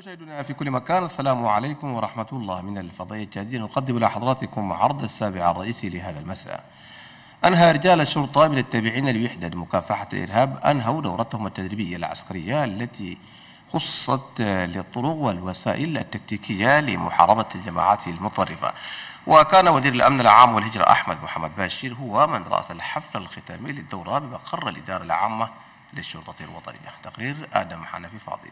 مشاهدينا في كل مكان السلام عليكم ورحمة الله من الفضائية التجديد نقدم إلى حضراتكم عرض السابع الرئيسي لهذا المساء أنهى رجال الشرطة من التابعين لوحدة مكافحة الإرهاب أنهوا دورتهم التدريبية العسكرية التي خصت للطرق والوسائل التكتيكية لمحاربة الجماعات المتطرفة وكان وزير الأمن العام والهجرة أحمد محمد باشير هو من رأس الحفل الختامي للدورة بمقر الإدارة العامة للشرطة الوطنية تقرير آدم حنفي فاضل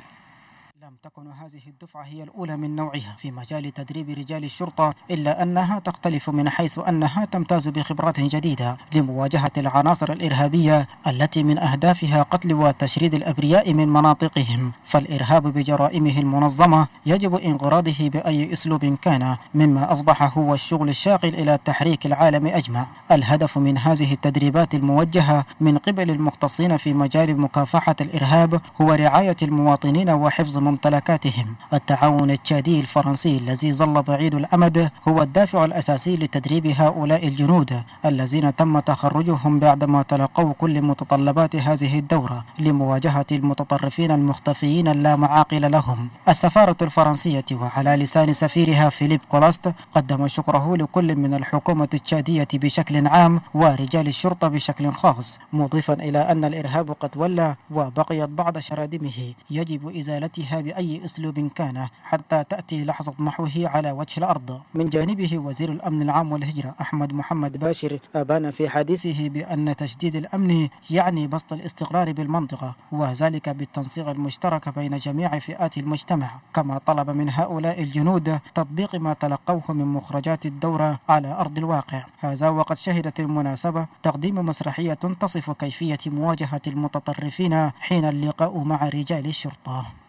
لم تكن هذه الدفعة هي الأولى من نوعها في مجال تدريب رجال الشرطة إلا أنها تختلف من حيث أنها تمتاز بخبرات جديدة لمواجهة العناصر الإرهابية التي من أهدافها قتل وتشريد الأبرياء من مناطقهم فالإرهاب بجرائمه المنظمة يجب انقراضه بأي أسلوب كان مما أصبح هو الشغل الشاغل إلى تحريك العالم أجمع الهدف من هذه التدريبات الموجهة من قبل المختصين في مجال مكافحة الإرهاب هو رعاية المواطنين وحفظ ممتازهم ممتلكاتهم التعاون التشادي الفرنسي الذي ظل بعيد الأمد هو الدافع الأساسي لتدريب هؤلاء الجنود الذين تم تخرجهم بعدما تلقوا كل متطلبات هذه الدورة لمواجهة المتطرفين المختفيين لا معاقل لهم السفارة الفرنسية وعلى لسان سفيرها فيليب كولاست قدم شكره لكل من الحكومة التشادية بشكل عام ورجال الشرطة بشكل خاص مضيفا إلى أن الإرهاب قد ولى وبقيت بعض شرادمه يجب إزالتها بأي أسلوب كان حتى تأتي لحظة محوه على وجه الأرض من جانبه وزير الأمن العام والهجرة أحمد محمد باشر أبان في حديثه بأن تشديد الأمن يعني بسط الاستقرار بالمنطقة وذلك بالتنسيق المشترك بين جميع فئات المجتمع كما طلب من هؤلاء الجنود تطبيق ما تلقوه من مخرجات الدورة على أرض الواقع هذا وقد شهدت المناسبة تقديم مسرحية تصف كيفية مواجهة المتطرفين حين اللقاء مع رجال الشرطة